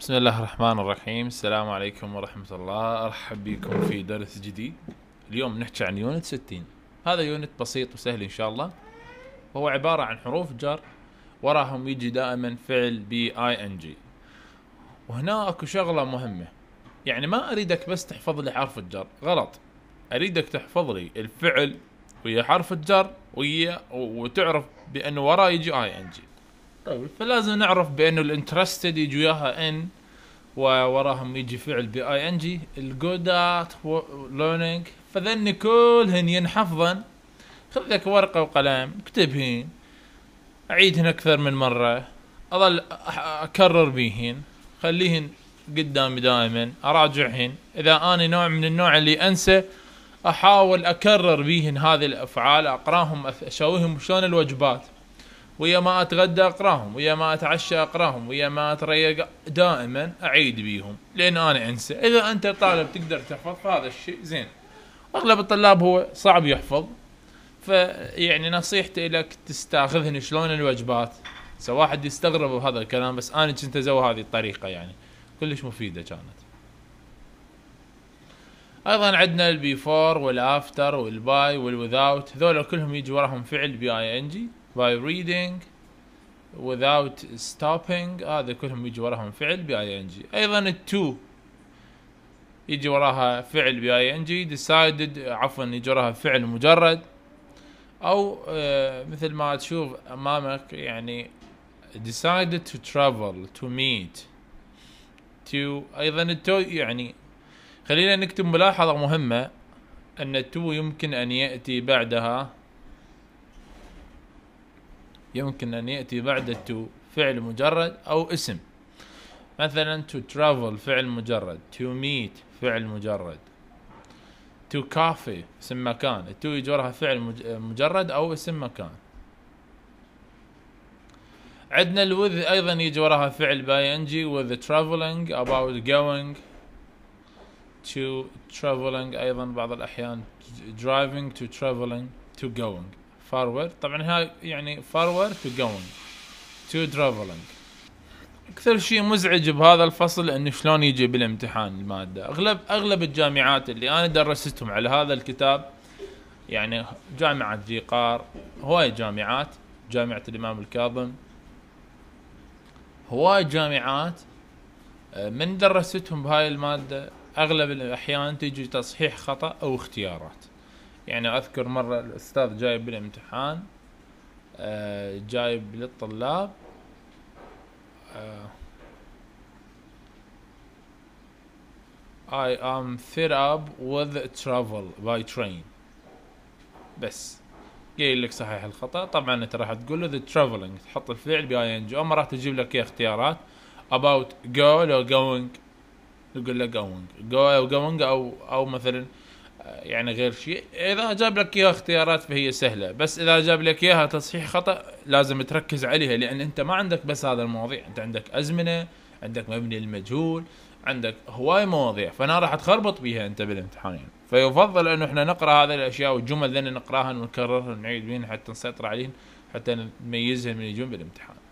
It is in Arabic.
بسم الله الرحمن الرحيم السلام عليكم ورحمة الله أرحب بكم في درس جديد اليوم نحكي عن يونت 60 هذا يونت بسيط وسهل إن شاء الله هو عبارة عن حروف جر وراهم يجي دائما فعل بي اي ان جي وهنا اكو شغلة مهمة يعني ما اريدك بس تحفظ لي حرف الجر غلط اريدك تحفظ لي الفعل ويا حرف الجر ويا وتعرف بأنه وراه يجي اي ان جي طيب فلازم نعرف بانه الانترستد يجي وياها ان ووراهم يجي فعل بي اي ان جي الجود ات ليرنينج فذن كلهن ينحفظن خذ لك ورقه وقلم اكتبهن اعيدهن اكثر من مره اظل اكرر بيهن خليهن قدامي دائما اراجعهن اذا انا نوع من النوع اللي انسى احاول اكرر بيهن هذه الافعال اقراهم اشويهم شلون الوجبات ويا ما اتغدى اقراهم ويا ما اتعشى اقراهم ويا ما اتريق دائما اعيد بيهم لان انا انسى اذا انت طالب تقدر تحفظ فهذا الشيء زين اغلب الطلاب هو صعب يحفظ فيعني نصيحتي لك تستاخذهن شلون الوجبات سواء واحد يستغرب بهذا الكلام بس انا كنت ازوى هذه الطريقه يعني كلش مفيده كانت ايضا عندنا البيفور والافتر والباي والوذاوت ذولا كلهم يجي وراهم فعل بي اي ان جي by reading without stopping هذا آه، كلهم يجي وراهم فعل ب ان جي ايضا التو يجي وراها فعل ب ان جي decided عفوا يجي وراها فعل مجرد او آه، مثل ما تشوف امامك يعني decided to travel to meet to ايضا التو يعني خلينا نكتب ملاحظة مهمة ان التو يمكن ان يأتي بعدها يمكن أن يأتي بعد to فعل مجرد أو اسم مثلا to travel فعل مجرد to meet فعل مجرد to coffee اسم مكان to يجرها فعل مجرد أو اسم مكان عندنا الوذ ايضا يجي وراها فعل باي انجي with traveling about going to traveling ايضا بعض الاحيان driving to traveling to going فارورد طبعا هاي يعني فارورد تو جوينج تو ترافلنج اكثر شيء مزعج بهذا الفصل انه شلون يجي بالامتحان الماده اغلب اغلب الجامعات اللي انا درستهم على هذا الكتاب يعني جامعه جيقار هواي جامعات جامعه الامام الكاظم هواي جامعات آه، من درستهم بهاي الماده اغلب الاحيان تجي تصحيح خطا او اختيارات يعني اذكر مرة الاستاذ جايب بالامتحان آه جايب للطلاب آه I am fed up with travel by train بس قايل لك صحيح الخطا طبعا انت راح تقول له the traveling تحط الفعل باي ان جي اما راح تجيب لك اختيارات about go or going يقول له going go or going او او مثلا يعني غير شيء اذا جاب لك اياها اختيارات فهي سهله بس اذا جاب لك اياها تصحيح خطا لازم تركز عليها لان انت ما عندك بس هذا المواضيع انت عندك ازمنه عندك مبني المجهول عندك هواي مواضيع فانا راح تخربط بيها انت بالامتحان يعني. فيفضل انه احنا نقرا هذه الاشياء والجمل اللي نقراها ونكررها ونعيد بيها حتى نسيطر عليهم حتى نميزها من الجمل بالامتحان